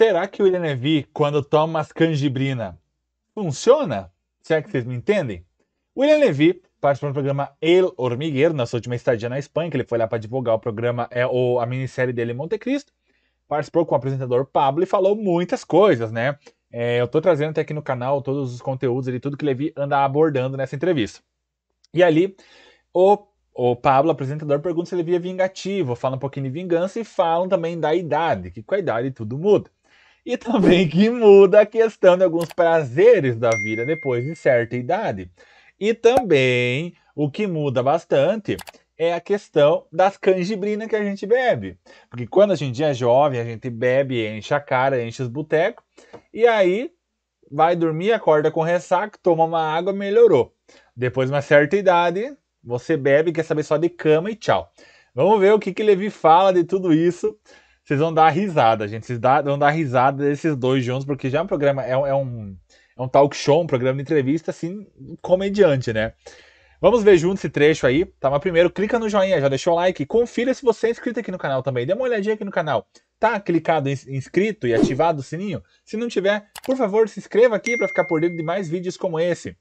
Será que o William Levy, quando toma as canjibrina, funciona? Será que vocês me entendem? William Levy participou do programa El Hormigueiro, na sua última estadia na Espanha, que ele foi lá para divulgar o programa, é o, a minissérie dele em Monte Cristo. Participou com o apresentador Pablo e falou muitas coisas, né? É, eu estou trazendo até aqui no canal todos os conteúdos e tudo que Levi anda abordando nessa entrevista. E ali, o, o Pablo, apresentador, pergunta se Levi é vingativo, fala um pouquinho de vingança e falam também da idade, que com a idade tudo muda e também que muda a questão de alguns prazeres da vida depois de certa idade. E também o que muda bastante é a questão das canjibrinas que a gente bebe. Porque quando a gente é jovem, a gente bebe, enche a cara, enche os botecos, e aí vai dormir, acorda com ressaca, toma uma água, melhorou. Depois de uma certa idade, você bebe, quer saber só de cama e tchau. Vamos ver o que, que Levi fala de tudo isso vocês vão dar risada, gente. Vocês dá, vão dar risada desses dois juntos, porque já é um programa, é, é, um, é um talk show, um programa de entrevista, assim, comediante, né? Vamos ver junto esse trecho aí, tá? Mas primeiro, clica no joinha, já deixou o like. Confira se você é inscrito aqui no canal também. Dê uma olhadinha aqui no canal. Tá clicado em inscrito e ativado o sininho? Se não tiver, por favor, se inscreva aqui para ficar por dentro de mais vídeos como esse.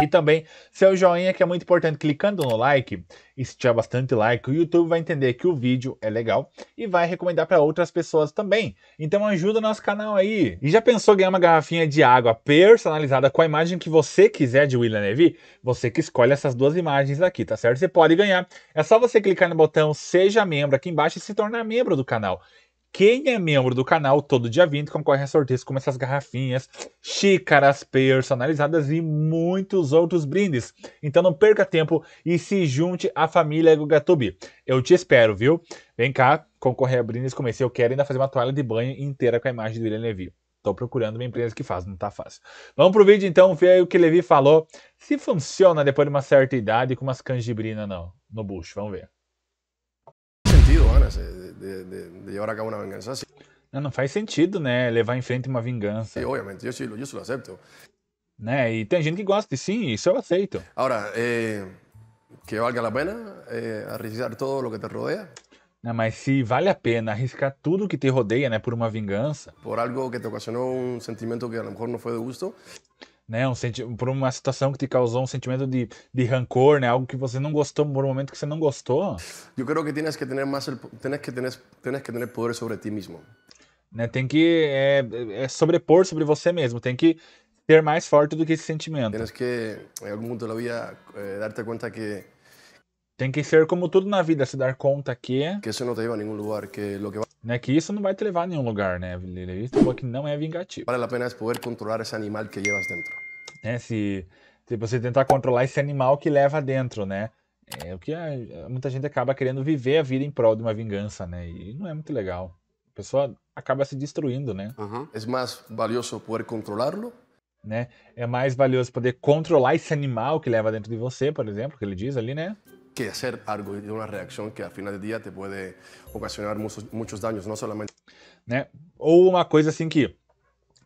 E também seu é joinha, que é muito importante. Clicando no like, e se tiver bastante like, o YouTube vai entender que o vídeo é legal e vai recomendar para outras pessoas também. Então ajuda o nosso canal aí. E já pensou ganhar uma garrafinha de água personalizada com a imagem que você quiser de William Levy? Você que escolhe essas duas imagens aqui, tá certo? Você pode ganhar. É só você clicar no botão Seja Membro aqui embaixo e se tornar membro do canal. Quem é membro do canal, todo dia 20 concorre a sorteios como essas garrafinhas, xícaras personalizadas e muitos outros brindes. Então não perca tempo e se junte à família Gugatubi. Eu te espero, viu? Vem cá concorrer a brindes como esse. Eu quero ainda fazer uma toalha de banho inteira com a imagem do William Levy. Estou procurando uma empresa que faz, não está fácil. Vamos pro vídeo então, ver o que Levi falou. Se funciona depois de uma certa idade com umas canjibrinas no bucho, vamos ver vingança, de, de, de llevar a cabo una venganza así. Não, não faz sentido, né? Levar em frente uma vingança. Sí, obviamente, eu isso, isso eu aceito. Né? E tem gente que gosta, e sim, isso eu aceito. Agora, eh, que valga a pena eh, arriscar todo o que te rodeia. Não, né, mas se vale a pena arriscar tudo que te rodeia, né, por uma vingança. Por algo que te ocasionou um sentimento que a lo mejor não foi de gosto né, um senti por uma situação que te causou um sentimento de, de rancor, né, algo que você não gostou por um momento que você não gostou. Eu acho que tienes que ter mais tens que tener tens que ter poder sobre ti mesmo. Né, tem que é, é sobrepor sobre você mesmo, tem que ser mais forte do que esse sentimento. tens que em algum momento da vida eh, dar-te conta que tem que ser como tudo na vida, se dar conta que que isso não te leva a nenhum lugar, que que né, que isso não vai te levar a nenhum lugar, né? Ele falou que não é vingativo. Vale a pena é poder controlar esse animal que levas dentro. É, se, se você tentar controlar esse animal que leva dentro, né? É o que a, é, é, muita gente acaba querendo viver a vida em prol de uma vingança, né? E não é muito legal. A pessoa acaba se destruindo, né? Uhum. É mais valioso poder controlá-lo? Né? É mais valioso poder controlar esse animal que leva dentro de você, por exemplo, que ele diz ali, né? que hacer algo de una reacción que al final del día te puede ocasionar muchos, muchos daños, não solamente. Né? Ou uma coisa assim que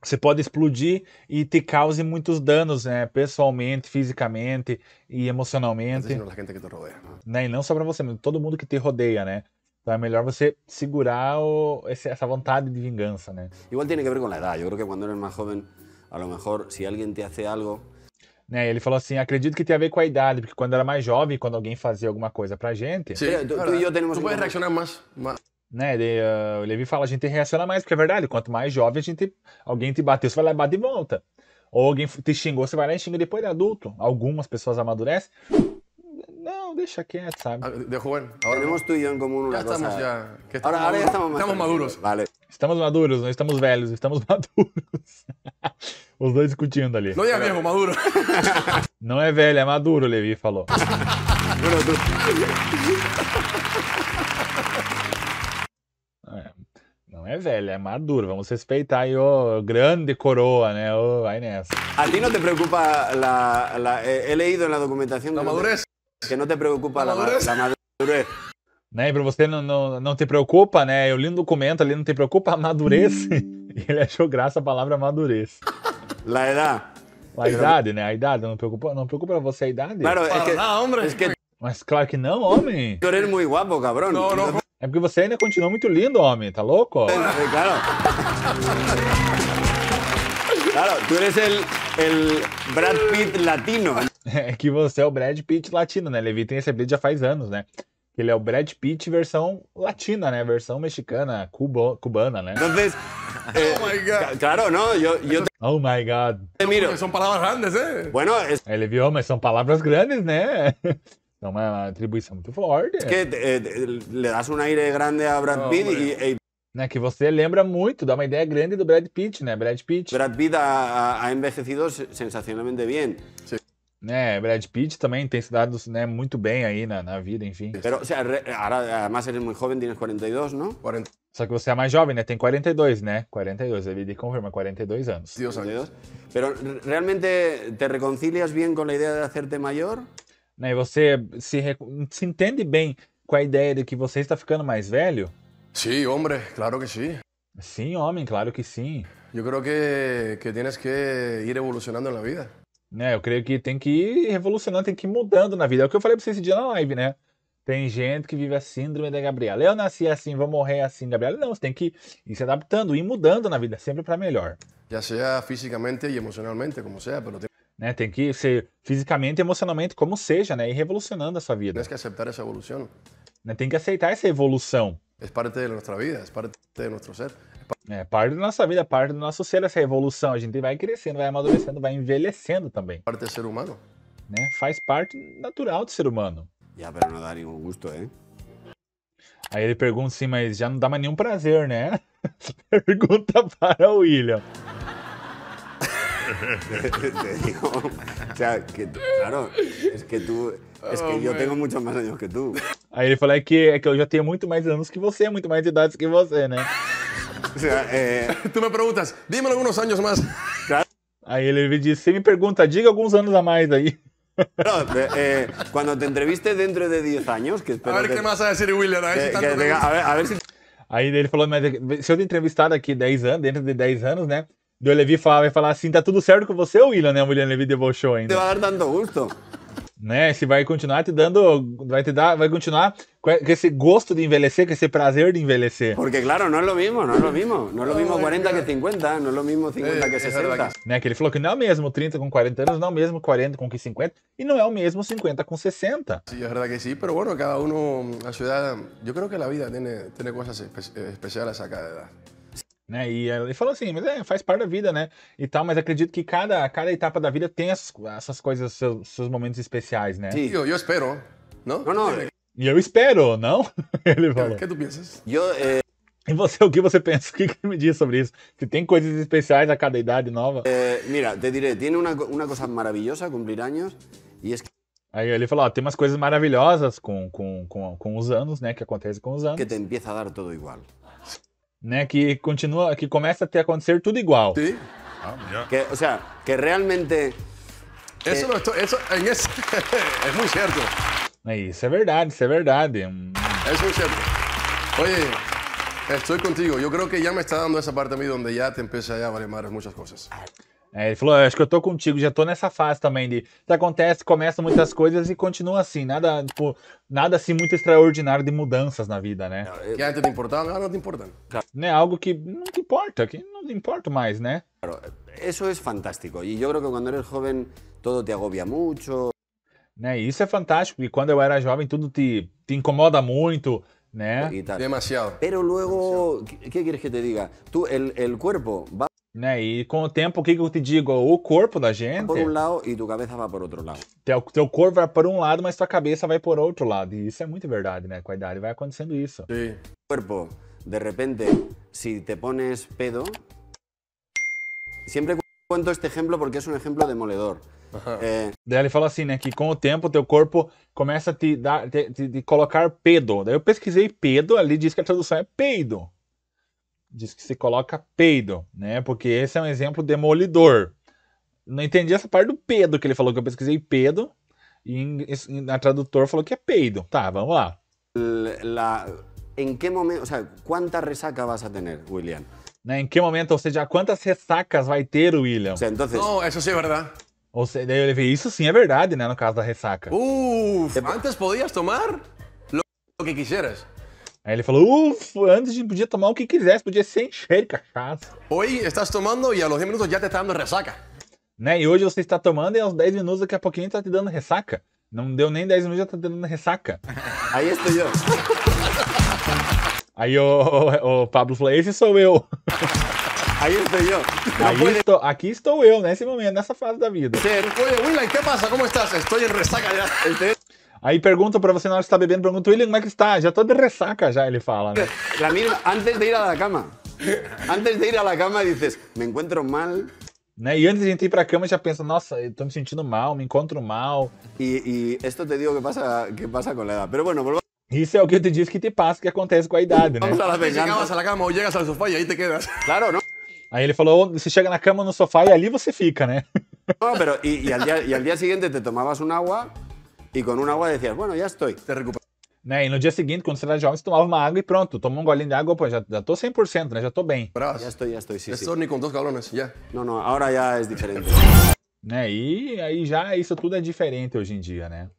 você pode explodir e te cause muitos danos, né? Pessoalmente, fisicamente e emocionalmente. gente que te rodeia. Né? E não só para você, mas todo mundo que te rodeia, né? Então é melhor você segurar o, essa vontade de vingança, né? Igual tem a ver com a idade. Eu acho que quando eres mais jovem, a lo mejor, se alguém te hace algo, né? Ele falou assim: acredito que tem a ver com a idade, porque quando era mais jovem, quando alguém fazia alguma coisa pra gente. Sim, é, tu, e eu temos. Tu reaccionar mais. Né, ele, uh, o Levi fala, a gente reaciona mais, porque é verdade, quanto mais jovem a gente, alguém te bateu, você vai lá e bate de volta. Ou alguém te xingou, você vai lá e xinga depois de adulto. Algumas pessoas amadurecem. Não, deixa quieto, sabe? Ah, de jovem agora temos tu e eu em comum, una Estamos já estamos, ahora, ahora ya estamos Estamos maduros. Vale. Estamos maduros, não estamos velhos, estamos maduros. Os dois discutindo ali. Não é mesmo, maduro? Não é velho, é maduro, Levi falou. é, não é velho, é maduro. Vamos respeitar aí o oh, grande coroa, né? Oh, vai nessa. A ti não te preocupa a. la he leído na documentação. documentación madurez. Que no te preocupa la, la La madurez né? E pra você não, não, não te preocupa, né? Eu li no documento ali, não te preocupa, amadurece. Hum. Ele achou graça a palavra amadurece. idade A idade, né? A idade, não preocupa, não preocupa pra você a idade? Claro, é que... É Mas claro que não, homem. Eu era muito guapo, cabrão. Não, não. É porque você ainda continua muito lindo, homem. Tá louco? É, é, claro. claro, tu eres el, el Brad Pitt latino. É que você é o Brad Pitt latino, né? Levi tem esse apelido já faz anos, né? Ele é o Brad Pitt versão latina, né? Versão mexicana, cubo, cubana, né? Então oh my God. claro, não. Oh eh, my God. Miro. São palavras grandes, eh? Bueno, es... Ele viu, oh, mas são palavras grandes, né? É uma atribuição muito forte. Es que eh, eh, le das um aire grande a Brad oh, Pitt oh, e, Né, que você lembra muito, dá uma ideia grande do Brad Pitt, né? Brad Pitt. Brad Pitt ha, envelhecido sensacionalmente bem. Sí né, Brad Pitt também tem se dado né, muito bem aí na, na vida, enfim. Pero, o sea, ahora, además eres muy joven, tienes 42, ¿no? 40. Só que você é mais jovem, né? Tem 42, né? 42, a Bidi confirma, 42 anos. 42. Pero, ¿realmente te reconcilias bien com a ideia de hacerte maior? Né, você se, se entende bem com a ideia de que você está ficando mais velho? Sim, sí, homem, claro que sim. Sí. Sim, homem, claro que sim. Eu acho que, que tienes que ir evolucionando na vida. Né? Eu creio que tem que ir revolucionando, tem que ir mudando na vida. É o que eu falei pra você esse dia na live, né? Tem gente que vive a síndrome da Gabriela. Eu nasci assim, vou morrer assim, Gabriela. Não, você tem que ir se adaptando, ir mudando na vida, sempre para melhor. Já seja fisicamente e emocionalmente, como seja, tem... Né? tem que ser fisicamente e emocionalmente, como seja, né? E revolucionando a sua vida. Tem que aceitar essa evolução. Né? Tem que aceitar essa evolução. Es parte de nossa vida, é parte de nosso ser. É parte da nossa vida, parte do nosso ser essa evolução. A gente vai crescendo, vai amadurecendo, vai envelhecendo também. Parte do ser humano. Né? Faz parte natural do ser humano. E dar nenhum gosto, hein? Aí ele pergunta assim, mas já não dá mais nenhum prazer, né? pergunta para o William. te digo, o sea, que, claro, es que tu Es é que oh, eu tenho muito mais anos que tu. Aí ele falou: é que, é que eu já tenho muito mais anos que você, muito mais idade que você, né? o sea, eh... tu me perguntas, dime alguns anos mais. Aí ele me disse: você me pergunta, diga alguns anos a mais aí. No, eh, eh, cuando te entreviste dentro de 10 años, que espero A ver que... qué más va a decir William, a ver, eh, que, si tanto a a ver Aí ele falou, mas se eu te entrevistar daqui 10 anos, dentro de 10 anos, né? Do Levi falar, vai falar assim, tá tudo certo com você, William, né? O William Levi debochou ainda. Te vai dar tanto gosto né? Se vai continuar te dando, vai te dar, vai continuar com esse gosto de envelhecer, com esse prazer de envelhecer. Porque, claro, não é o mesmo, não é o mesmo, não é o mesmo 40 que 50, não é o mesmo 50 que 60. Né? Que ele falou que não é o mesmo 30 com 40 anos, não é o mesmo 40 com 50 e não é o mesmo 50 com 60. Sim, é verdade que sim, mas bueno, cada um, a sua idade, eu creo que a vida tem coisas cosas especiais a cada idade. Né? E eh, ele falou assim, mas é, faz parte da vida, né? E tal, mas acredito que cada, cada etapa da vida tem essas, essas coisas, seus, seus momentos especiais, né? Sim, eu, eu espero. Não? Não, não. E eu espero, não? ele falou. Que dúvidas? Eu, é, E você, o que você pensa? O que, ele me diz sobre isso? Se tem coisas especiais a cada idade nova? É, mira, te direi tem uma, uma coisa maravilhosa cumprir anos, e é que... Aí ele falou, ó, tem umas coisas maravilhosas com, com, com, com os anos, né, que acontece com os anos. Que te empieza a dar tudo igual. Que continúa, que comienza a ter acontecer todo igual. Sí. Ah, o sea, que realmente... Eso, eh, eso es muy cierto. Eso es verdad, eso es verdad. Eso mm. es cierto. Oye, estoy contigo. Yo creo que ya me está dando esa parte a mí donde ya te empieza a valer muchas cosas. Ah, É, ele falou, acho que eu tô contigo, já tô nessa fase também de. acontece, começam muitas coisas e continua assim, nada, tipo, nada assim muito extraordinário de mudanças na vida, né? Que antes de importar, nada de importante. Né, algo que não te importa, que não te importa mais, né? Claro, isso é fantástico. E eu acho que quando eres jovem, todo te agobia muito. Né, isso é fantástico, e quando eu era jovem, tudo te, te incomoda muito. né? Demasiado. Pero luego, o que quieres que te diga? Tú, el, el cuerpo va... Né? E com o tempo, o que, que eu te digo? O corpo da gente. Por um lado e tua cabeça vai por outro lado. Teu, teu corpo vai por um lado, mas tua cabeça vai por outro lado. E isso é muito verdade, né? Com a idade vai acontecendo isso. Sim. O corpo, de repente, se te pones pedo. Sempre conto este exemplo porque é um exemplo demoledor. É... Eh, Daí ele fala assim, né? Que com o tempo teu corpo começa a te, dar, te, te, te colocar pedo. Daí eu pesquisei pedo, ali diz que a tradução é peido diz que se coloca peido, né? Porque esse é um exemplo demolidor. Não entendi essa parte do pedo que ele falou, que eu pesquisei pedo, e a tradutor falou que é peido. Tá, vamos lá. La, em que momento, ou seja, quanta ressaca vas a ter, William? Né, em que momento, ou seja, quantas ressacas vai ter, William? Então, Não, oh, isso sim é verdade. Ou seja, daí ele vê, isso sim é verdade, né, no caso da ressaca. Uff, antes podias tomar o que quisieras. Aí ele falou, ufa, antes podia tomar o que quisesse, podia ser encher de cachaça. Hoje estás tomando e aos 10 minutos já te está dando ressaca. Né? E hoje você está tomando e aos 10 minutos daqui a pouquinho está te dando ressaca. Não deu nem 10 minutos já está te dando ressaca. Aí estou eu. Aí o, o, o Pablo falou, esse sou eu. Aí estou eu. Aí estou, aqui estou eu, nesse momento, nessa fase da vida. Sério? e que passa? Como estás? Estou em ressaca já. Aí pergunta para você na hora que você tá bebendo, pergunta, William, como é que está? Já tô de ressaca já, ele fala, né? Ramiro, antes de ir à cama, antes de ir à cama, dizes, me encontro mal. Né? E antes de gente ir pra cama, já pensa, nossa, eu tô me sentindo mal, me encontro mal. E, isso te digo que passa, que passa com a idade. bueno, Isso é o que eu te disse que te passa, que acontece com a idade, né? Vamos a à cama ou chegas ao sofá e aí te quedas. Claro, não? Aí ele falou, você chega na cama, no sofá e ali você fica, né? Não, mas e, e, dia, e al dia seguinte te tomavas um água e com uma água decías, bueno, já estou. Te recupera. Né? E no dia seguinte, quando você era jovem, você tomava uma água e pronto, tomou um golinho de água, pô, já, estou 100%, né? Já tô bem. Brás. Já estou, já estou, sim, Estou nem com dois galones, já. Não, não, agora já é diferente. Né? E aí já isso tudo é diferente hoje em dia, né?